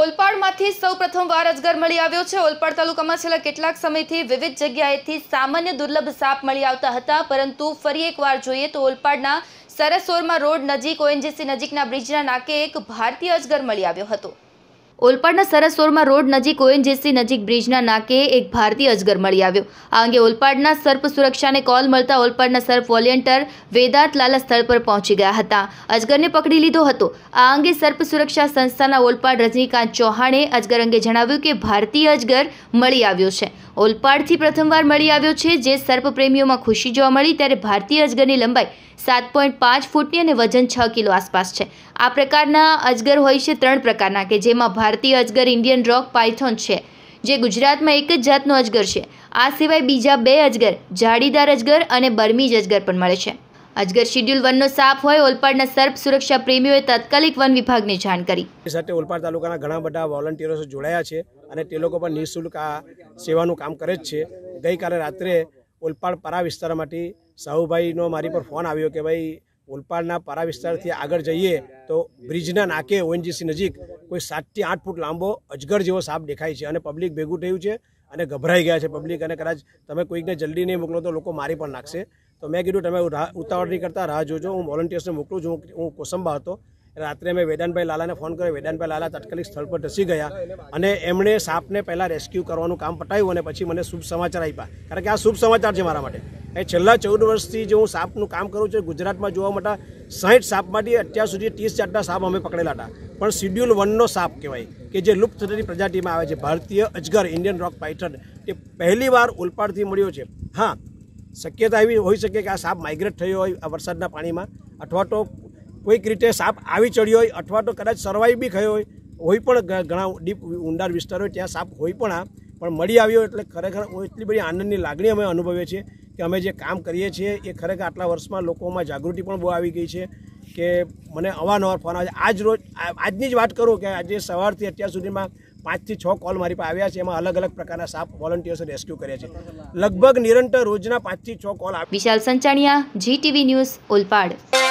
ઓલપાડમાંથી સૌ પ્રથમવાર અજગર મળી આવ્યો છે ઓલપાડ તાલુકામાં છેલ્લા કેટલાક સમયથી વિવિધ જગ્યાએથી સામાન્ય દુર્લભ સાપ મળી આવતા હતા પરંતુ ફરી એકવાર જોઈએ તો ઓલપાડના સરસોરમાં રોડ નજીક ઓએનજીસી નજીકના બ્રિજના નાકે એક ભારતીય અજગર મળી આવ્યો હતો ઓલપાડના સરસોરમાં રોડ નજીક ઓએનજીસી નજીક બ્રિજના નાકે એક ભારતીય અજગર મળી આવ્યો આ અંગે ઓલપાડના સર્પ સુરક્ષાને કોલ મળતા ઓલપાડના સર્પ વોલેન્ટર વેદાંત લાલા સ્થળ પર પહોંચી ગયા હતા અજગરને પકડી લીધો હતો આ અંગે સર્પ સુરક્ષા સંસ્થાના ઓલપાડ રજનીકાંત ચૌહાણે અજગર અંગે જણાવ્યું કે ભારતીય અજગર મળી આવ્યો છે ઓલપાડથી પ્રથમવાર મળી આવ્યો છે જે સર્પ પ્રેમીઓમાં ખુશી જોવા મળી ત્યારે ભારતીય અજગરની લંબાઈ સાત પોઈન્ટ પાંચ ફૂટની અને વજન છ કિલો આસપાસ છે આ પ્રકારના અજગર હોય છે ત્રણ પ્રકારના કે જેમાં ભારતીય અજગર ઇન્ડિયન રોક પાયથોન છે જે ગુજરાતમાં એક જ જાતનો અજગર છે આ સિવાય બીજા બે અજગર જાડીદાર અજગર અને બર્મીજ અજગર પણ મળે છે અજગર શિડ્યુલ વનનો સાપ હોય ઓલપાડના સર્પ સુરક્ષા પ્રેમીઓએ તાત્કાલિક વન વિભાગને જાણ કરી સાથે ઓલપાડ તાલુકાના ઘણા બધા વોલન્ટિયરો જોડાયા છે અને તે લોકો પણ નિઃશુલ્ક આ સેવાનું કામ કરે જ છે ગઈકાલે રાત્રે ઓલપાડ પરા વિસ્તારમાંથી સાહુભાઈનો મારી પર ફોન આવ્યો કે ભાઈ ઓલપાડના પારા વિસ્તારથી આગળ જઈએ તો બ્રિજના નાકે ઓએનજીસી નજીક કોઈ સાતથી આઠ ફૂટ લાંબો અજગર જેવો સાપ દેખાય છે અને પબ્લિક ભેગું થયું છે અને ગભરાઈ ગયા છે પબ્લિક અને કદાચ તમે કોઈકને જલ્દી નહીં મોકલો તો લોકો મારી પણ નાખશે તો મેં કીધું તમે ઉતાવળ નહીં કરતા રાહ જોજો હું વોલન્ટિયર્સને મોકલું છું હું કોસંબા હતો રાત્રે મેં વેદાનભાઈ લાલાને ફોન કર્યો વેદાનભાઈ લાલા તાત્કાલિક સ્થળ પર ધસી ગયા અને એમણે સાપને પહેલાં રેસ્ક્યુ કરવાનું કામ પટાવ્યું અને પછી મને શુભ સમાચાર આપ્યા કારણ કે આ શુભ સમાચાર છે મારા માટે એ છેલ્લા ચૌદ વર્ષથી જે હું સાપનું કામ કરું છું ગુજરાતમાં જોવા માટે સાહીઠ સાપમાંથી અત્યાર સુધી ત્રીસ જાતના સાપ અમે પકડેલા હતા પણ શિડ્યુલ વનનો સાપ કહેવાય કે જે લુપ્ત થતી પ્રજાતિમાં આવે છે ભારતીય અજગર ઇન્ડિયન રોક પાઇથન તે પહેલીવાર ઉલપાડથી મળ્યો છે હા શક્યતા એવી હોઈ શકે કે આ સાપ માઇગ્રેટ થયો હોય આ વરસાદના પાણીમાં અથવા તો કોઈક રીતે સાપ આવી ચડ્યો હોય અથવા તો કદાચ સર્વાઈવ બી થયો હોય હોય પણ ઘણા ડીપ ઊંડા વિસ્તાર હોય ત્યાં સાપ હોય પણ આ પણ મળી આવ્યો એટલે ખરેખર એટલી બધી આનંદની લાગણી અમે અનુભવીએ છીએ કે અમે જે કામ કરીએ છીએ એ ખરેખર આટલા વર્ષમાં લોકોમાં જાગૃતિ પણ બહુ આવી ગઈ છે કે મને અવારનવાર ફોન આવે છે આજ રોજ આજની જ વાત કરું કે આજે સવારથી અત્યાર સુધીમાં પાંચથી છ કોલ મારી પાસે આવ્યા છે એમાં અલગ અલગ પ્રકારના સાપ વોલન્ટિયર્સ રેસ્ક્યુ કર્યા છે લગભગ નિરંતર રોજના પાંચથી છ call Vishal Sanchaniya GTV news Olpad